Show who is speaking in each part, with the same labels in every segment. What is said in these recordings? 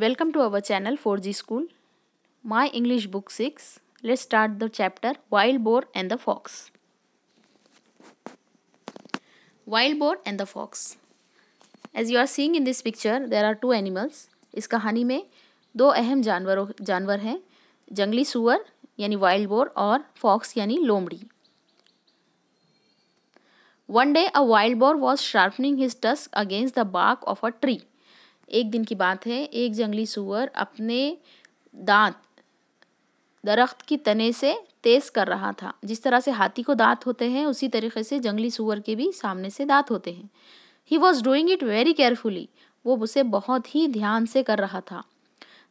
Speaker 1: Welcome to our channel 4G School. My English Book 6. Let's start the chapter Wild Boar and the Fox. Wild Boar and the Fox. As you are seeing in this picture, there are two animals. इस कहानी में दो अहम जानवरों जानवर हैं जंगली सुअर यानी वाइल्ड बोर और फॉक्स यानी लोमड़ी one day a wild boar was sharpening his tusk against the bark of a tree एक दिन की बात है एक जंगली सुअर अपने दांत दरख्त की तने से तेज कर रहा था जिस तरह से हाथी को दांत होते हैं उसी तरीके से जंगली सुअर के भी सामने से दांत होते हैं he was doing it very carefully वो उसे बहुत ही ध्यान से कर रहा था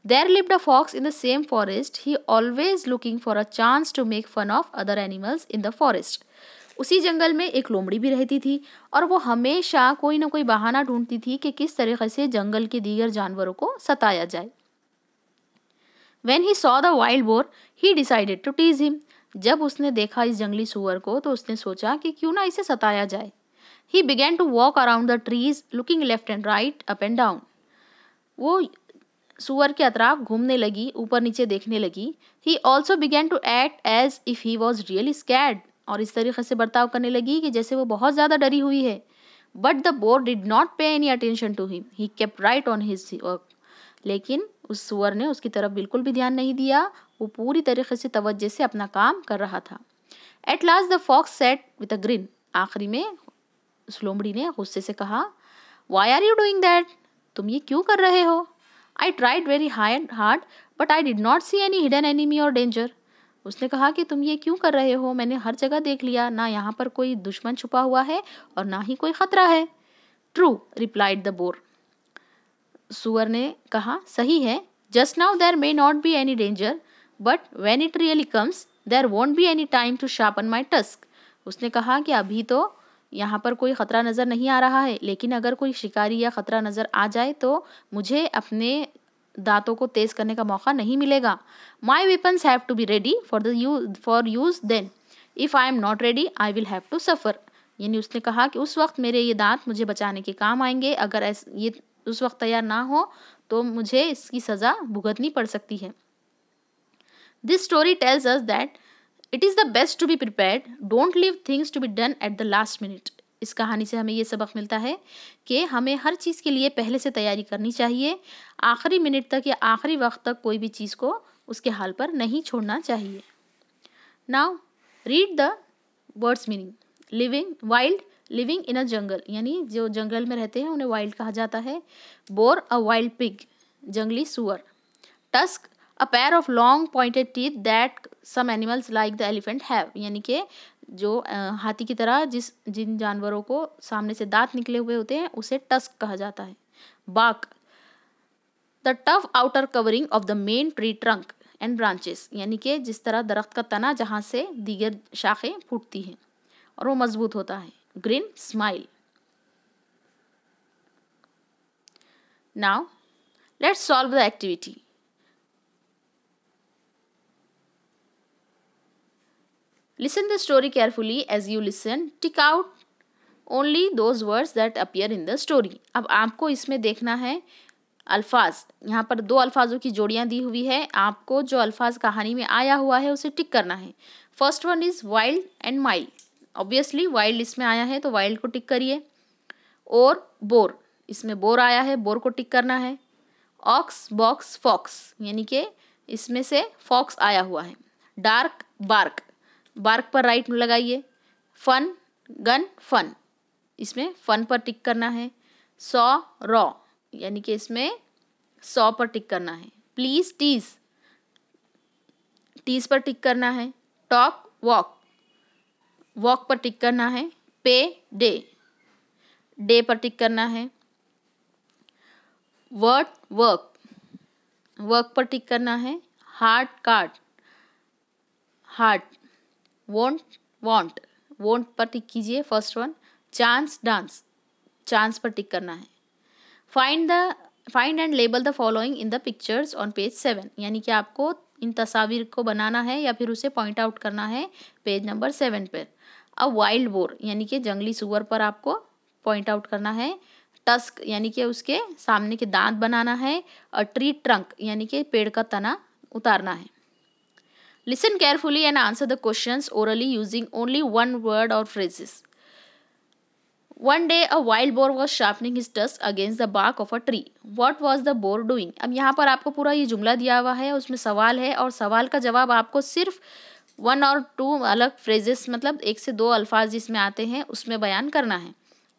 Speaker 1: there lived a fox in the same forest he always looking for a chance to make fun of other animals in the forest उसी जंगल में एक लोमड़ी भी रहती थी और वो हमेशा कोई ना कोई बहाना ढूंढती थी कि किस तरीके से जंगल के दीगर जानवरों को सताया जाए when he saw the wild boar he decided to tease him जब उसने देखा इस जंगली सुअर को तो उसने सोचा कि क्यों ना इसे सताया जाए he began to walk around the trees looking left and right up and down वो सुअर के अतराफ घूमने लगी ऊपर नीचे देखने लगी he also began to act as if he was really scared और इस तरीके से बर्ताव करने लगी कि जैसे वो बहुत ज़्यादा डरी हुई है but the boar did not pay any attention to him he kept right on his work लेकिन उस सुअर ने उसकी तरफ बिल्कुल भी ध्यान नहीं दिया वो पूरी तरीके से तवज्जे से अपना काम कर रहा था at last the fox sat with a grin आखिरी में उस लोमड़ी ने गुस्से से कहा why are you doing that तुम ये क्यों कर रहे हो I tried very high hard but I did not see any hidden enemy और डेंजर उसने कहा कि तुम ये क्यों कर रहे हो मैंने हर जगह देख लिया ना यहाँ पर कोई दुश्मन छुपा हुआ है और ना ही कोई खतरा है ट्रू रिप्लाइड द बोर सुअर ने कहा सही है just now there may not be any danger but when it really comes there won't be any time to sharpen my tusk उसने कहा कि अभी तो यहाँ पर कोई ख़तरा नज़र नहीं आ रहा है लेकिन अगर कोई शिकारी या ख़तरा नज़र आ जाए तो मुझे अपने दांतों को तेज करने का मौका नहीं मिलेगा my weapons have to be ready for the use for use then if I am not ready I will have to suffer यानी उसने कहा कि उस वक्त मेरे ये दांत मुझे बचाने के काम आएंगे अगर ऐस ये उस वक्त तैयार ना हो तो मुझे इसकी सज़ा भुगतनी पड़ सकती है this story tells us that it is the best to be prepare don't leave things to be done at the last minute इस कहानी से हमें ये सबक मिलता है कि हमें हर चीज़ के लिए पहले से तैयारी करनी चाहिए आखिरी मिनट तक या आखिरी वक्त तक कोई भी चीज़ को उसके हाल पर नहीं छोड़ना चाहिए now read the words meaning living wild living in a jungle यानी जो जंगल में रहते हैं उन्हें वाइल्ड कहा जाता है बोर अ वाइल्ड पिग जंगली सुअर tusk a pair of long pointed teeth that some animals like the elephant have यानी कि जो हाथी की तरह जिस जिन जानवरों को सामने से दांत निकले हुए होते हैं उसे टस्क कहा जाता है bark the tough outer covering of the main tree trunk and branches यानी कि जिस तरह दरख्त का तना जहाँ से दीगर शाखें फूटती हैं और वो मजबूत होता है grin smile now let's solve the activity Listen the story carefully as you listen. Tick out only those words that appear in the story अब आपको इसमें देखना है अल्फाज यहाँ पर दो अल्फाजों की जोड़ियाँ दी हुई है आपको जो अल्फाज कहानी में आया हुआ है उसे टिक करना है first one is wild and mild obviously wild इसमें आया है तो वाइल्ड को टिक करिए और बोर इसमें बोर आया है बोर को टिक करना है ऑक्स बॉक्स फॉक्स यानी कि इसमें से फॉक्स आया हुआ है डार्क बार्क बार्क पर राइट लगाइए फन गन फन इसमें फन पर टिक करना है सौ रॉ यानी कि इसमें सौ पर टिक करना है प्लीज़ टीज टीज पर टिक करना है टॉक वॉक वॉक पर टिक करना है पे डे डे पर टिक करना है वर्ड वर्क वर्क पर टिक करना है heart card heart want want want पर टिक कीजिए first one chance dance chance पर टिक करना है find the find and label the following in the pictures on page seven यानी कि आपको इन तस्वीर को बनाना है या फिर उसे पॉइंट आउट करना है पेज नंबर सेवन पर अ वाइल्ड बोर यानी कि जंगली सुअर पर आपको पॉइंट आउट करना है टस्क यानी कि उसके सामने के दांत बनाना है और ट्री ट्रंक यानी कि पेड़ का तना उतारना है Listen carefully and answer the questions orally using only one word or phrases. One day a wild boar was sharpening his tusk against the bark of a tree. What was the boar doing? अब यहाँ पर आपको पूरा ये जुमला दिया हुआ है उसमें सवाल है और सवाल का जवाब आपको सिर्फ वन और टू अलग फ्रेजेस मतलब एक से दो अल्फाज जिसमें आते हैं उसमें बयान करना है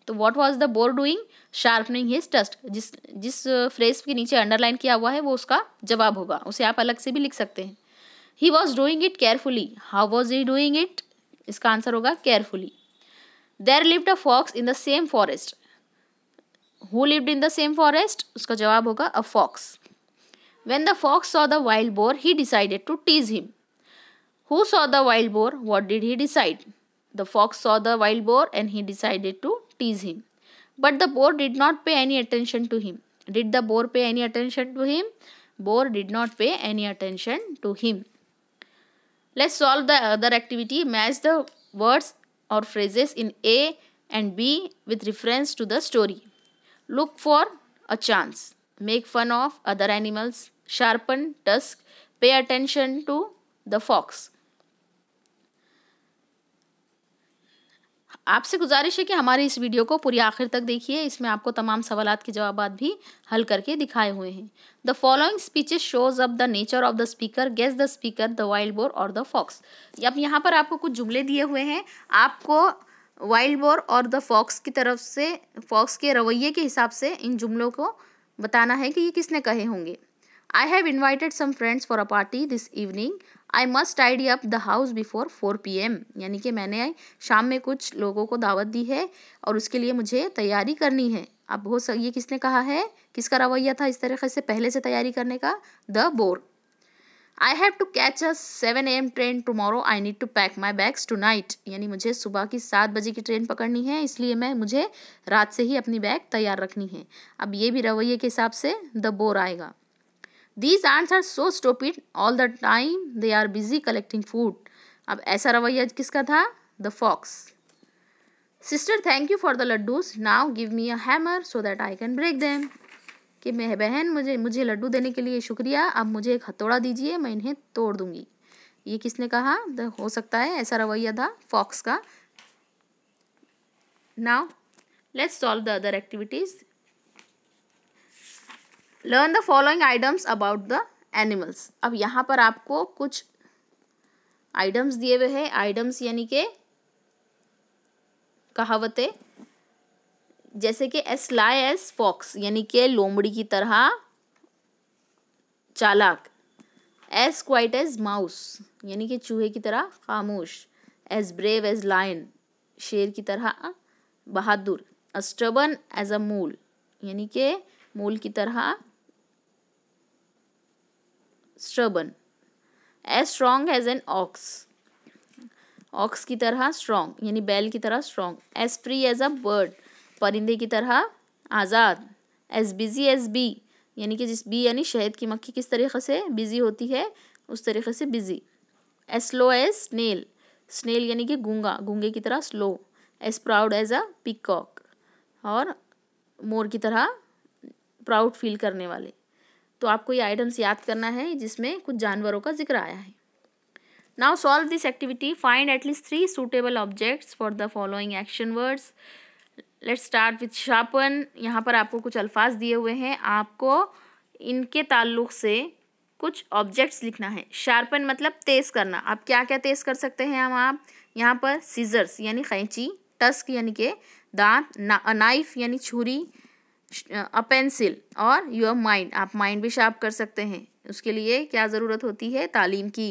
Speaker 1: तो what was the boar doing sharpening his tusk जिस जिस फ्रेज के नीचे अंडरलाइन किया हुआ है वो उसका जवाब होगा उसे आप अलग से भी लिख सकते हैं he was doing it carefully how was he doing it इसका आंसर होगा carefully there lived a fox in the same forest who lived in the same forest उसका जवाब होगा a fox when the fox saw the wild boar he decided to tease him who saw the wild boar what did he decide the fox saw the wild boar and he decided to tease him but the boar did not pay any attention to him did the boar pay any attention to him boar did not pay any attention to him Let's solve the other activity. Match the words or phrases in A and B with reference to the story. Look for a chance. Make fun of other animals. Sharpen tusk. Pay attention to the fox. आपसे गुजारिश है कि हमारे इस video को पूरी आखिर तक देखिए इसमें आपको तमाम सवाल के जवाब भी हल करके दिखाए हुए हैं the following speeches shows up the nature of the speaker guess the speaker the wild boar और द फॉक्स अब यहाँ पर आपको कुछ जुमले दिए हुए हैं आपको वाइल्ड बोर और द फॉक्स की तरफ से फॉक्स के रवैये के हिसाब से इन जुमलों को बताना है कि ये किसने कहे होंगे I have invited some friends for a party this evening I must must up the house before four P M यानी कि मैंने शाम में कुछ लोगों को दावत दी है और उसके लिए मुझे तैयारी करनी है अब हो सक ये किसने कहा है किसका रवैया था इस तरीके से पहले से तैयारी करने का the boar I have to catch a seven A M train tomorrow I need to pack my bags tonight यानी मुझे सुबह की सात बजे की ट्रेन पकड़नी है इसलिए मैं मुझे रात से ही अपनी बैग तैयार रखनी है अब ये भी रवैये के हिसाब से द बोर आएगा these ants are so stupid all the time they are busy collecting food अब ऐसा रवैया किसका था the fox sister thank you for the laddoos now give me a hammer so that I can break them कि मैं बहन मुझे मुझे लड्डू देने के लिए शुक्रिया अब मुझे एक हथौड़ा दीजिए मैं इन्हें तोड़ दूंगी ये किसने कहा द हो सकता है ऐसा रवैया था फॉक्स का now let's solve the other activities learn the following items about the animals अब यहाँ पर आपको कुछ आइटम्स दिए हुए हैं आइटम्स यानी के कहावतें जैसे कि एस लाई एस फॉक्स यानी के लोमड़ी की तरह चालाक एस क्वाइट एज माउस यानी कि चूहे की तरह खामोश एज ब्रेव एज लाइन शेर की तरह बहादुर अस्टबन एज अ मूल यानी के मूल की तरह stubborn as strong as an ox ox की तरह स्ट्रॉन्ग यानी बैल की तरह strong as free as a bird परिंदे की तरह आज़ाद एज बिजी एज बी यानी कि जिस बी यानी शहद की मक्खी किस तरीके से बिजी होती है उस तरीके से busy as slow as snail snail यानी कि गूंगा गूंगे की तरह slow as proud as a peacock और मोर की तरह प्राउड फील करने वाले तो आपको ये आइटम्स याद करना है जिसमें कुछ जानवरों का जिक्र आया है now solve this activity find at least three suitable objects for the following action words let's start with sharpen यहाँ पर आपको कुछ अल्फाज दिए हुए हैं आपको इनके ताल्लुक से कुछ ऑब्जेक्ट्स लिखना है शार्पन मतलब तेज़ करना आप क्या क्या तेज़ कर सकते हैं हम आप यहाँ पर सीजर्स यानी कैंची टस्क यानी के दांत ना नाइफ यानी छुरी अ पेंसिल और योर माइंड आप माइंड भी शार्प कर सकते हैं उसके लिए क्या ज़रूरत होती है तालीम की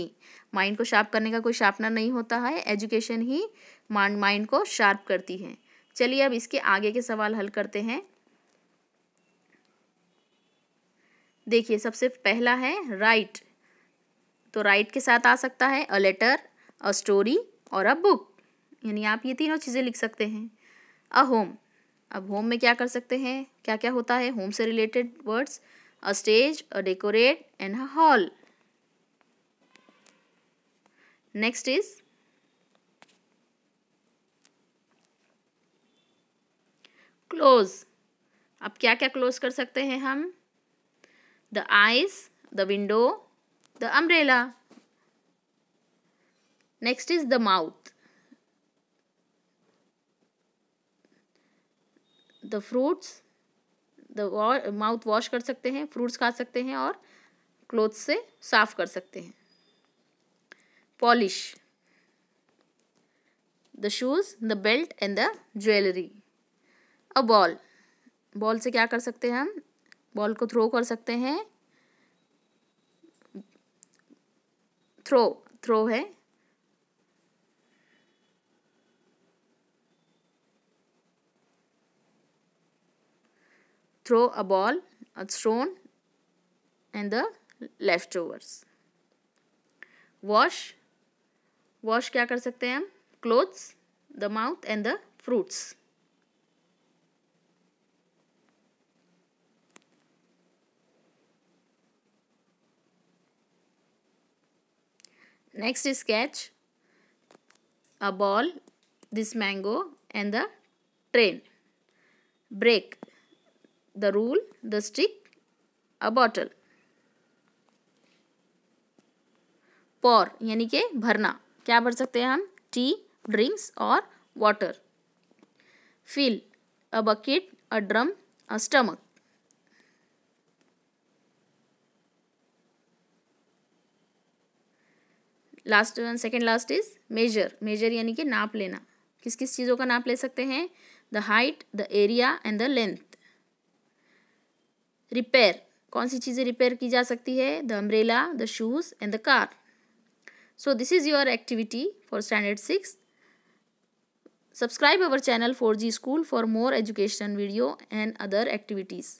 Speaker 1: माइंड को शार्प करने का कोई शार्पनर नहीं होता है एजुकेशन ही माइंड को शार्प करती है चलिए अब इसके आगे के सवाल हल करते हैं देखिए सबसे पहला है राइट तो राइट के साथ आ सकता है अ लेटर अ स्टोरी और अ बुक यानी आप ये तीनों चीज़ें लिख सकते हैं अ होम अब होम में क्या कर सकते हैं क्या क्या होता है होम से related words a stage a decorate and a hall next is close अब क्या क्या क्लोज कर सकते हैं हम the eyes the window the umbrella next is the mouth the fruits the mouth wash कर सकते हैं फ्रूट्स खा सकते हैं और क्लोथ से साफ कर सकते हैं polish the shoes the belt and the jewellery a ball ball से क्या कर सकते हैं हम बॉल को थ्रो कर सकते हैं थ्रो थ्रो है throw a ball, a stone and the leftovers. Wash. Wash क्या कर सकते हैं Clothes, the mouth and the fruits. Next is sketch a ball, this mango and the train. Break. the rule, the stick, a bottle. पॉर यानी के भरना क्या भर सकते हैं हम टी ड्रिंक्स और water fill a bucket a drum a stomach last second last is measure measure यानी कि नाप लेना किस किस चीज़ों का नाप ले सकते हैं the height the area and the length repair कौन सी चीज़ें रिपेयर की जा सकती है the umbrella the shoes and the car so this is your activity for standard six subscribe our channel four G school for more education video and other activities